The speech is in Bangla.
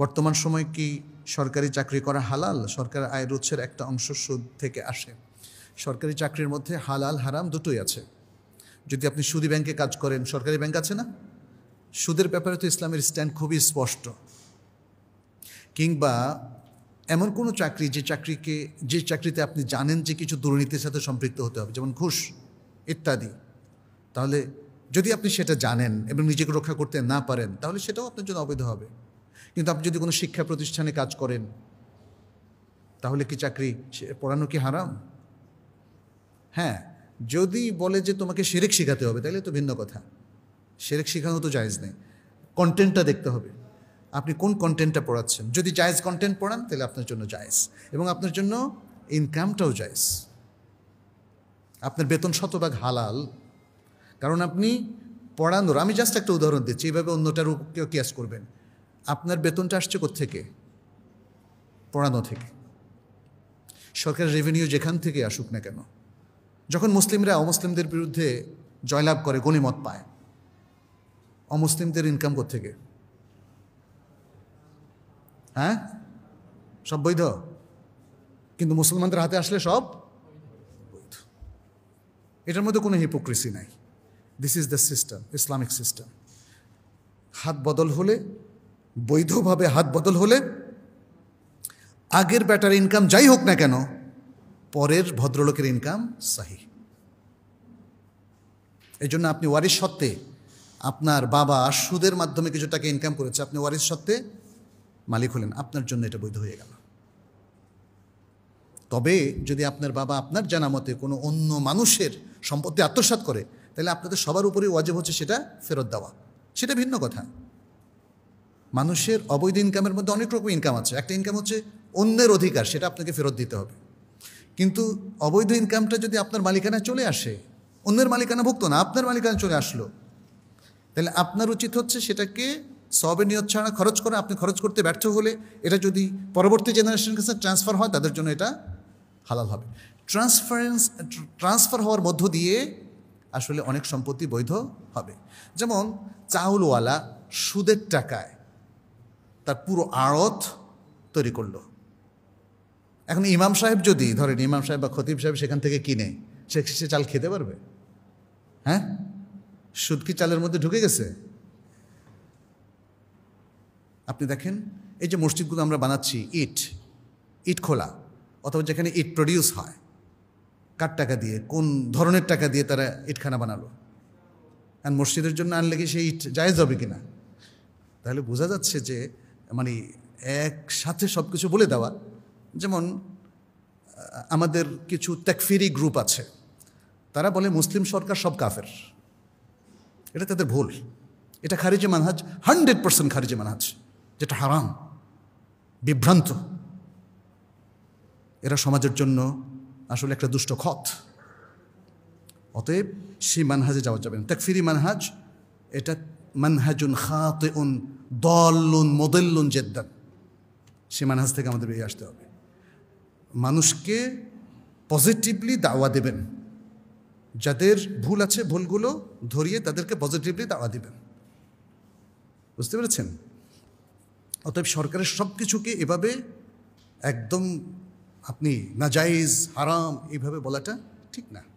বর্তমান সময় কি সরকারি চাকরি করা হালাল সরকার আয়ের উৎসের একটা অংশ সুদ থেকে আসে সরকারি চাকরির মধ্যে হালাল হারাম দুটোই আছে যদি আপনি সুদী ব্যাংকে কাজ করেন সরকারি ব্যাংক আছে না সুদের ব্যাপারে তো ইসলামের স্ট্যান্ড খুবই স্পষ্ট কিংবা এমন কোনো চাকরি যে চাকরিকে যে চাকরিতে আপনি জানেন যে কিছু দুর্নীতির সাথে সম্পৃক্ত হতে হবে যেমন ঘুষ ইত্যাদি তাহলে যদি আপনি সেটা জানেন এবং নিজেকে রক্ষা করতে না পারেন তাহলে সেটাও আপনার জন্য অবৈধ হবে কিন্তু আপনি যদি কোনো শিক্ষা প্রতিষ্ঠানে কাজ করেন তাহলে কি চাকরি পড়ানো কি হারাম হ্যাঁ যদি বলে যে তোমাকে সেরেক শেখাতে হবে তাহলে তো ভিন্ন কথা সেরেক শেখানো তো জায়জ নেই কন্টেন্টটা দেখতে হবে আপনি কোন কন্টেন্টটা পড়াচ্ছেন যদি জায়জ কন্টেন্ট পড়ান তাহলে আপনার জন্য জায়জ এবং আপনার জন্য ইনকামটাও জায়জ আপনার বেতন শতভাগ হালাল কারণ আপনি পড়ানোর আমি জাস্ট একটা উদাহরণ দিচ্ছি এইভাবে অন্যটার কেউ কেস করবেন আপনার বেতনটা আসছে থেকে পড়ানো থেকে সরকার রেভিনিউ যেখান থেকে আসুক না কেন যখন মুসলিমরা অমুসলিমদের বিরুদ্ধে জয়লাভ করে গণিমত পায় অমুসলিমদের ইনকাম থেকে হ্যাঁ সব বৈধ কিন্তু মুসলমানদের হাতে আসলে সব বৈধ এটার মধ্যে কোনো হিপোক্রেসি নাই this is the system Islamic system হাত বদল হলে বৈধভাবে হাত বদল হলে আগের ব্যাটার ইনকাম যাই হোক না কেন পরের ভদ্রলোকের ইনকাম সাহি এই জন্য আপনি ওয়ারিশ সত্ত্বে আপনার বাবা সুদের মাধ্যমে কিছু টাকা ইনকাম করেছে আপনি ওয়ারিশ সত্ত্বে মালিক হলেন আপনার জন্য এটা বৈধ হয়ে গেল তবে যদি আপনার বাবা আপনার জানা মতে কোনো অন্য মানুষের সম্পত্তি আত্মসাত করে তাহলে আপনাদের সবার উপরেই ওয়াজেব হচ্ছে সেটা ফেরত দেওয়া সেটা ভিন্ন কথা মানুষের অবৈধ ইনকামের মধ্যে অনেক রকম ইনকাম আছে একটা ইনকাম হচ্ছে অন্যের অধিকার সেটা আপনাকে ফেরত দিতে হবে কিন্তু অবৈধ ইনকামটা যদি আপনার মালিকানায় চলে আসে অন্যের মালিকানা ভুক্ত না আপনার মালিকানা চলে আসলো তাহলে আপনার উচিত হচ্ছে সেটাকে সবে নিয়ত ছাড়া খরচ করা আপনি খরচ করতে ব্যর্থ হলে এটা যদি পরবর্তী জেনারেশনের কাছে ট্রান্সফার হয় তাদের জন্য এটা হালাল হবে ট্রান্সফারেন্স ট্রান্সফার হওয়ার মধ্য দিয়ে আসলে অনেক সম্পত্তি বৈধ হবে যেমন চাউলওয়ালা সুদের টাকায় তার পুরো আড়ত তৈরি করলো এখন ইমাম সাহেব যদি ধরেন ইমাম সাহেব বা খতিব সাহেব সেখান থেকে কিনে সে সে চাল খেতে পারবে হ্যাঁ সুদ কি চালের মধ্যে ঢুকে গেছে আপনি দেখেন এই যে মসজিদগুলো আমরা বানাচ্ছি ইট ইট খোলা অথবা যেখানে ইট প্রডিউস হয় কার টাকা দিয়ে কোন ধরনের টাকা দিয়ে তারা ইটখানা বানালো আর মসজিদের জন্য আনলে কি সেই ইট জায়েজ হবে কিনা তাহলে বোঝা যাচ্ছে যে মানে একসাথে সব কিছু বলে দেওয়া যেমন আমাদের কিছু ত্যাকফিরি গ্রুপ আছে তারা বলে মুসলিম সরকার সব কাফের এটা তাদের ভুল এটা খারিজে মানহাজ হান্ড্রেড পার্সেন্ট খারিজে মানহাজ যেটা হারাম বিভ্রান্ত এরা সমাজের জন্য আসলে একটা দুষ্ট খত অতএব সেই মানহাজে যাওয়া যাবে না তাকফিরি মানহাজ এটা মানহাজুন খাতে উন দল্লুন মোদল্লুন জেদ্দান সে মানহাজ থেকে আমাদের বেরিয়ে আসতে হবে মানুষকে পজিটিভলি দাওয়া দেবেন যাদের ভুল আছে ভুলগুলো ধরিয়ে তাদেরকে পজিটিভলি দাওয়া দেবেন বুঝতে পেরেছেন অতএব সরকারের সব কিছুকে এভাবে একদম আপনি নাজাইজ হারাম এইভাবে বলাটা ঠিক না